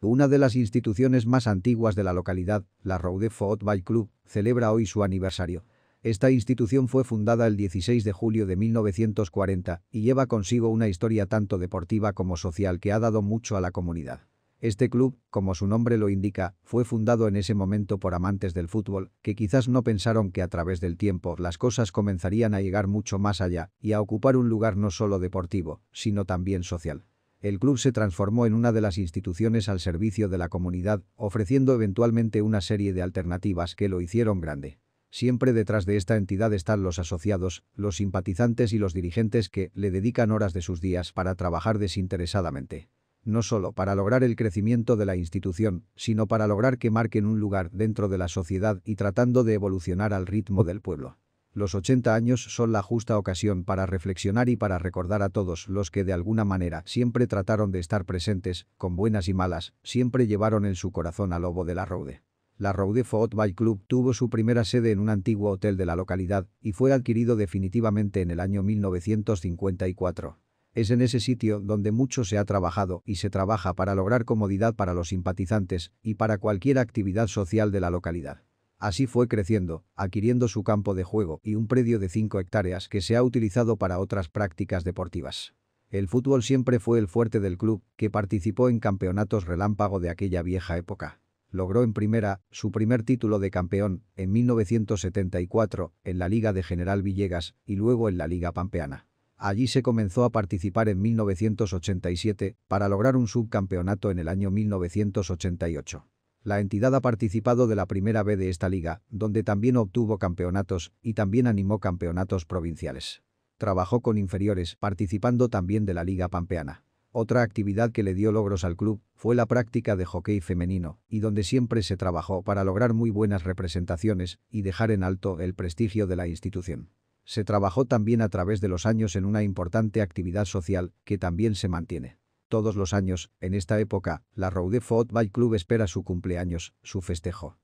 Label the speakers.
Speaker 1: Una de las instituciones más antiguas de la localidad, la Roude Football Club, celebra hoy su aniversario. Esta institución fue fundada el 16 de julio de 1940 y lleva consigo una historia tanto deportiva como social que ha dado mucho a la comunidad. Este club, como su nombre lo indica, fue fundado en ese momento por amantes del fútbol, que quizás no pensaron que a través del tiempo las cosas comenzarían a llegar mucho más allá y a ocupar un lugar no solo deportivo, sino también social el club se transformó en una de las instituciones al servicio de la comunidad, ofreciendo eventualmente una serie de alternativas que lo hicieron grande. Siempre detrás de esta entidad están los asociados, los simpatizantes y los dirigentes que le dedican horas de sus días para trabajar desinteresadamente. No solo para lograr el crecimiento de la institución, sino para lograr que marquen un lugar dentro de la sociedad y tratando de evolucionar al ritmo del pueblo. Los 80 años son la justa ocasión para reflexionar y para recordar a todos los que de alguna manera siempre trataron de estar presentes, con buenas y malas, siempre llevaron en su corazón al lobo de la Rode. La Roude Football Club tuvo su primera sede en un antiguo hotel de la localidad y fue adquirido definitivamente en el año 1954. Es en ese sitio donde mucho se ha trabajado y se trabaja para lograr comodidad para los simpatizantes y para cualquier actividad social de la localidad. Así fue creciendo, adquiriendo su campo de juego y un predio de 5 hectáreas que se ha utilizado para otras prácticas deportivas. El fútbol siempre fue el fuerte del club, que participó en campeonatos relámpago de aquella vieja época. Logró en primera su primer título de campeón en 1974 en la Liga de General Villegas y luego en la Liga Pampeana. Allí se comenzó a participar en 1987 para lograr un subcampeonato en el año 1988. La entidad ha participado de la primera B de esta liga, donde también obtuvo campeonatos y también animó campeonatos provinciales. Trabajó con inferiores, participando también de la Liga Pampeana. Otra actividad que le dio logros al club fue la práctica de hockey femenino, y donde siempre se trabajó para lograr muy buenas representaciones y dejar en alto el prestigio de la institución. Se trabajó también a través de los años en una importante actividad social que también se mantiene. Todos los años, en esta época, la Roude Football Club espera su cumpleaños, su festejo.